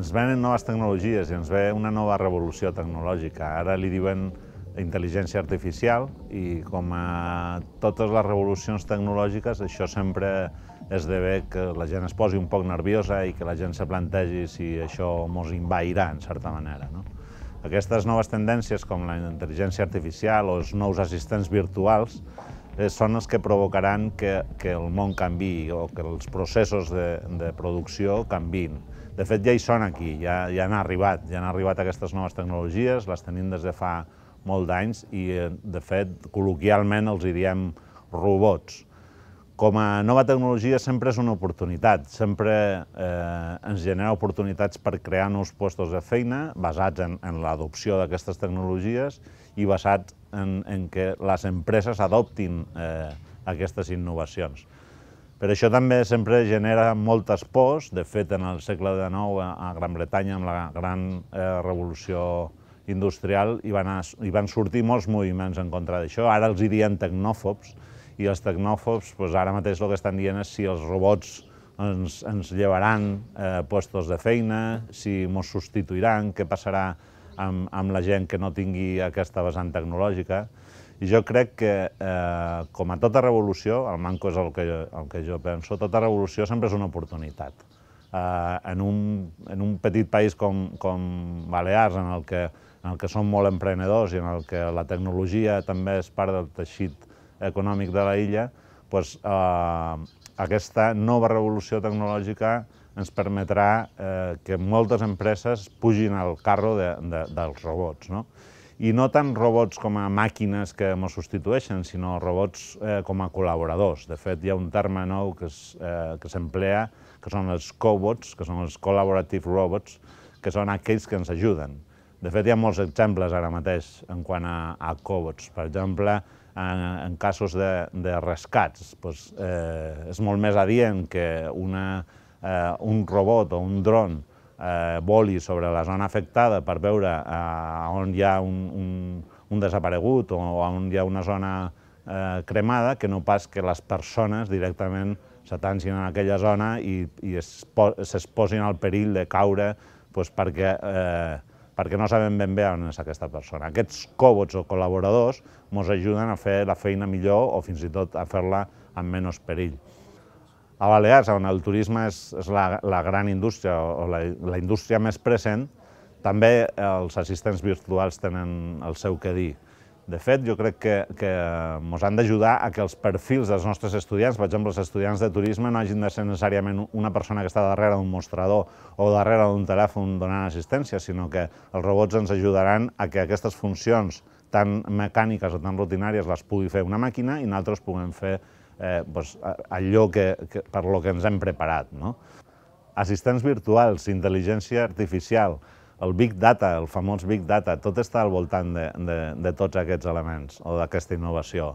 ens venen noves tecnologies i ens ve una nova revolució tecnològica. Ara li diuen intel·ligència artificial i com a totes les revolucions tecnològiques això sempre es bé que la gent es posi un poc nerviosa i que la gent se plantegi si això mos invairà, en certa manera. No? Aquestes noves tendències, com la intel·ligència artificial o els nous assistents virtuals, Eh, són els que provocaran que, que el món canvi o que els processos de, de producció canvin. De fet, ja hi són aquí, ja, ja han arribat, ja han arribat aquestes noves tecnologies, les tenim des de fa molt d'anys i, eh, de fet, col·loquialment els hi diem robots com a nova tecnologia sempre és una oportunitat, sempre eh, ens genera oportunitats per crear nous llocs de feina basats en, en l'adopció d'aquestes tecnologies i basat en, en que les empreses adoptin eh, aquestes innovacions. Per això també sempre genera moltes pors, de fet en el segle XIX a Gran Bretanya amb la gran eh, revolució industrial hi van, a, hi van sortir molts moviments en contra d'això, ara els hi diuen tecnòfobs, i els tecnòfobs doncs ara mateix el que estan dient és si els robots ens, ens llevaran eh, postos de feina, si ens substituiran, què passarà amb, amb la gent que no tingui aquesta vessant tecnològica. I jo crec que, eh, com a tota revolució, el manco és el que, jo, el que jo penso, tota revolució sempre és una oportunitat. Eh, en, un, en un petit país com, com Balears, en el, que, en el que som molt emprenedors i en el que la tecnologia també és part del teixit econòmic de la illa, doncs, eh, aquesta nova revolució tecnològica ens permetrà eh, que moltes empreses pugin al carro de, de, dels robots. No? I no tant robots com a màquines que ens substitueixen, sinó robots eh, com a col·laboradors. De fet, hi ha un terme nou que s'emplea, eh, que, que són els cobots, que són els collaborative robots, que són aquells que ens ajuden. De fet, hi ha molts exemples ara mateix en quant a, a cobots. Per exemple, en, en casos de, de rescats. Pues, doncs, eh, és molt més adient que una, eh, un robot o un dron eh, voli sobre la zona afectada per veure eh, on hi ha un, un, un desaparegut o on hi ha una zona eh, cremada que no pas que les persones directament s'atancin en aquella zona i, i s'exposin al perill de caure pues, doncs, perquè eh, perquè no sabem ben bé on és aquesta persona. Aquests cobots o col·laboradors ens ajuden a fer la feina millor o fins i tot a fer-la amb menys perill. A Balears, on el turisme és, és la, la gran indústria o la, la indústria més present, també els assistents virtuals tenen el seu que dir. De fet, jo crec que, que ens han d'ajudar a que els perfils dels nostres estudiants, per exemple, els estudiants de turisme, no hagin de ser necessàriament una persona que està darrere d'un mostrador o darrere d'un telèfon donant assistència, sinó que els robots ens ajudaran a que aquestes funcions tan mecàniques o tan rutinàries les pugui fer una màquina i nosaltres puguem fer eh, doncs, allò que, que, per lo que ens hem preparat. No? Assistents virtuals, intel·ligència artificial, el Big Data, el famós Big Data, tot està al voltant de, de, de tots aquests elements o d'aquesta innovació.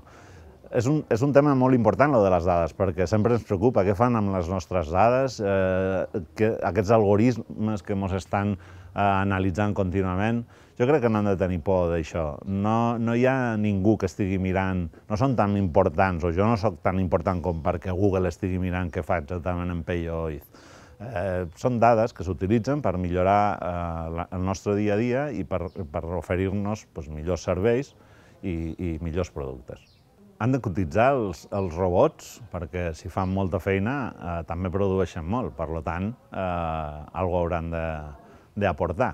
És un, és un tema molt important, el de les dades, perquè sempre ens preocupa què fan amb les nostres dades, eh, que, aquests algoritmes que ens estan eh, analitzant contínuament. Jo crec que no hem de tenir por d'això. No, no hi ha ningú que estigui mirant, no són tan importants, o jo no sóc tan important com perquè Google estigui mirant què fa exactament en Peyo Oiz eh, són dades que s'utilitzen per millorar eh, la, el nostre dia a dia i per, per oferir-nos doncs, millors serveis i, i millors productes. Han de cotitzar els, els robots perquè si fan molta feina eh, també produeixen molt, per tant, eh, alguna hauran d'aportar.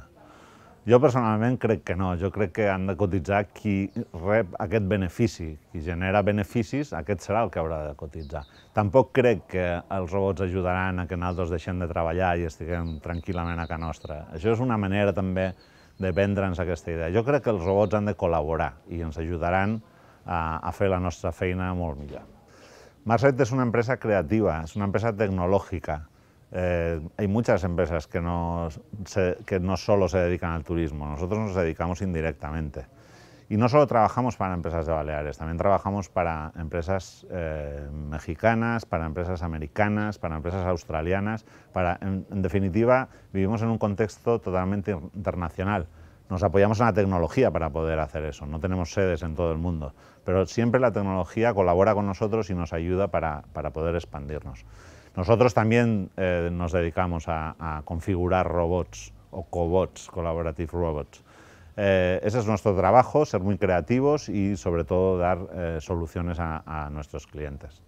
Jo personalment crec que no, jo crec que han de cotitzar qui rep aquest benefici, qui genera beneficis, aquest serà el que haurà de cotitzar. Tampoc crec que els robots ajudaran a que nosaltres deixem de treballar i estiguem tranquil·lament a casa nostra. Això és una manera també de vendre'ns aquesta idea. Jo crec que els robots han de col·laborar i ens ajudaran a, a fer la nostra feina molt millor. Marcet és una empresa creativa, és una empresa tecnològica, Eh, hay muchas empresas que no, solo se dedican al turismo, nosotros nos dedicamos indirectamente. Y no solo trabajamos para empresas de Baleares, también trabajamos para empresas eh, mexicanas, para empresas americanas, para empresas australianas, para, en, definitiva, vivimos en un contexto totalmente internacional. Nos apoyamos en la tecnología para poder hacer eso, no tenemos sedes en todo el mundo, pero siempre la tecnología colabora con nosotros y nos ayuda para poder expandirnos. Nosotros también eh, nos dedicamos a, configurar robots o cobots, collaborative robots. Eh, ese es nuestro trabajo, ser muy creativos y sobre todo dar eh, soluciones a, nuestros clientes.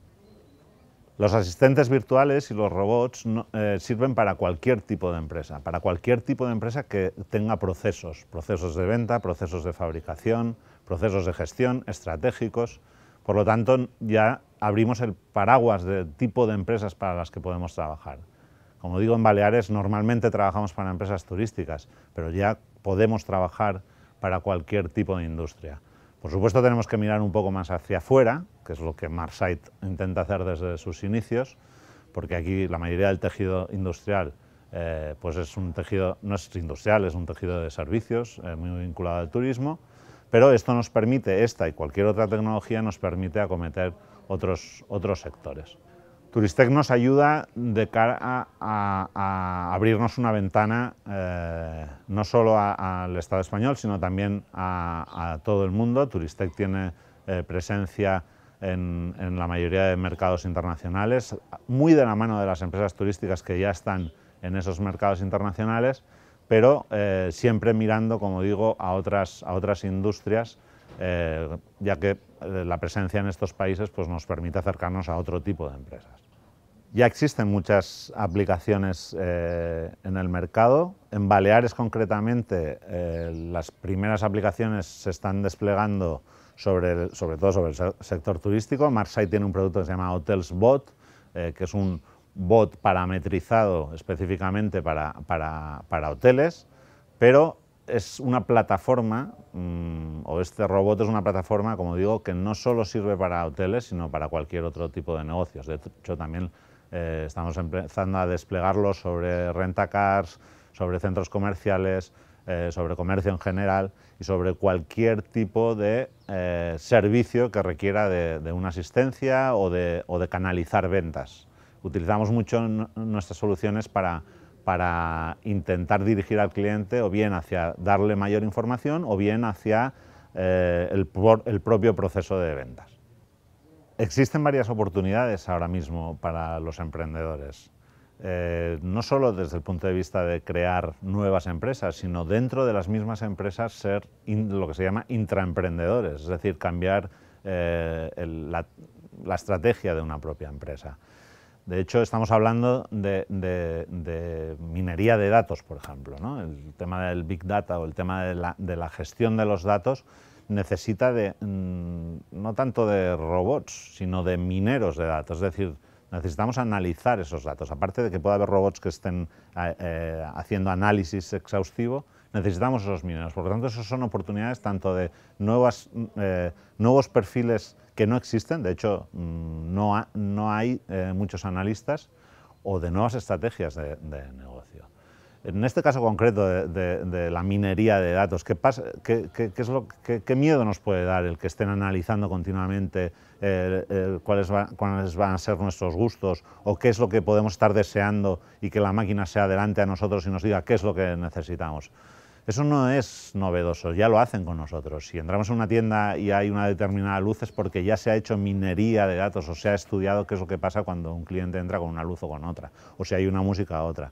Los asistentes virtuales y los robots sirven para cualquier tipo de empresa, para cualquier tipo de empresa que tenga procesos, procesos de venta, procesos de fabricación, procesos de gestión estratégicos, por lo tanto, ya abrimos el paraguas del tipo de empresas para las que podemos trabajar. Como digo, en Baleares normalmente trabajamos para empresas turísticas, pero ya podemos trabajar para cualquier tipo de industria. Por supuesto tenemos que mirar un poco más hacia afuera, que es lo que Marsite intenta hacer desde sus inicios, porque aquí la mayoría del tejido industrial eh, pues es un tejido, no es industrial, es un tejido de servicios, eh, muy vinculado al turismo, pero esto nos permite, esta y cualquier otra tecnología nos permite acometer otros, otros sectores. Turistec nos ayuda de cara a, abrirnos una ventana eh, no solo al Estado español, sino también a, todo el mundo. Turistec tiene eh, presencia en, la mayoría de mercados internacionales, muy de la mano de las empresas turísticas que ya están en esos mercados internacionales pero eh, siempre mirando, como digo, a otras, a otras industrias, eh, ya que eh, la presencia en estos países pues, nos permite acercarnos a otro tipo de empresas. Ya existen muchas aplicaciones en el mercado. En Baleares concretamente, las primeras aplicaciones se están desplegando sobre, sobre todo sobre el sector turístico. Marsai tiene un producto que se llama Hotels Bot, que es un, bot parametrizado específicamente para, hoteles, pero es una plataforma, mm, o este robot es una plataforma, como digo, que no solo sirve para hoteles, sino para cualquier otro tipo de negocios. De hecho, también eh, estamos empezando a desplegarlo sobre renta cars, sobre centros comerciales, eh, sobre comercio en general y sobre cualquier tipo de eh, servicio que requiera de, una asistencia o de canalizar ventas utilizamos mucho nuestras soluciones para, intentar dirigir al cliente o bien hacia darle mayor información o bien hacia eh, el, propio proceso de ventas. Existen varias oportunidades ahora mismo para los emprendedores. Eh, no solo desde el punto de vista de crear nuevas empresas, sino dentro de las mismas empresas ser lo que se llama intraemprendedores, es decir, cambiar eh, la, estrategia de una propia empresa. De hecho, estamos hablando de, minería de datos, por ejemplo. El tema del big data o el tema de la, gestión de los datos necesita de, mm, no tanto de robots, sino de mineros de datos. Es decir, necesitamos analizar esos datos. Aparte de que pueda haber robots que estén eh, eh, haciendo análisis exhaustivo, necesitamos esos mineros. Por lo tanto, esos son oportunidades tanto de nuevas, eh, nuevos perfiles que no existen, de hecho, mm, no, no hay eh, muchos analistas, o de nuevas estrategias de, negocio. En este caso concreto de, la minería de datos, ¿qué, miedo nos puede dar el que estén analizando continuamente eh, cuáles, cuáles, van a ser nuestros gustos o qué es lo que podemos estar deseando y que la máquina sea adelante a nosotros y nos diga qué es lo que necesitamos? Eso no es novedoso, ya lo hacen con nosotros. Si entramos a una tienda y hay una determinada luz es porque ya se ha hecho minería de datos o se ha estudiado qué es lo que pasa cuando un cliente entra con una luz o con otra, o si hay una música o otra.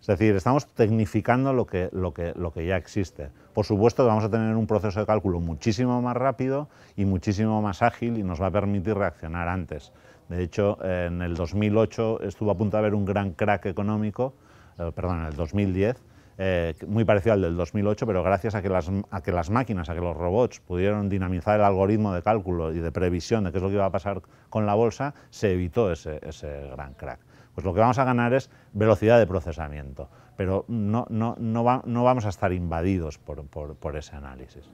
Es decir, estamos tecnificando lo que, lo, que, lo que ya existe. Por supuesto, vamos a tener un proceso de cálculo muchísimo más rápido y muchísimo más ágil y nos va a permitir reaccionar antes. De hecho, en el 2008 estuvo a punto de haber un gran crack económico, eh, perdón, en el 2010, eh, muy parecido al del 2008, pero gracias a que, las, máquinas, a que los robots pudieron dinamizar el algoritmo de cálculo y de previsión de qué es lo que iba a pasar con la bolsa, se evitó ese, gran crack. Pues lo que vamos a ganar es velocidad de procesamiento, pero no, vamos a estar invadidos por ese análisis.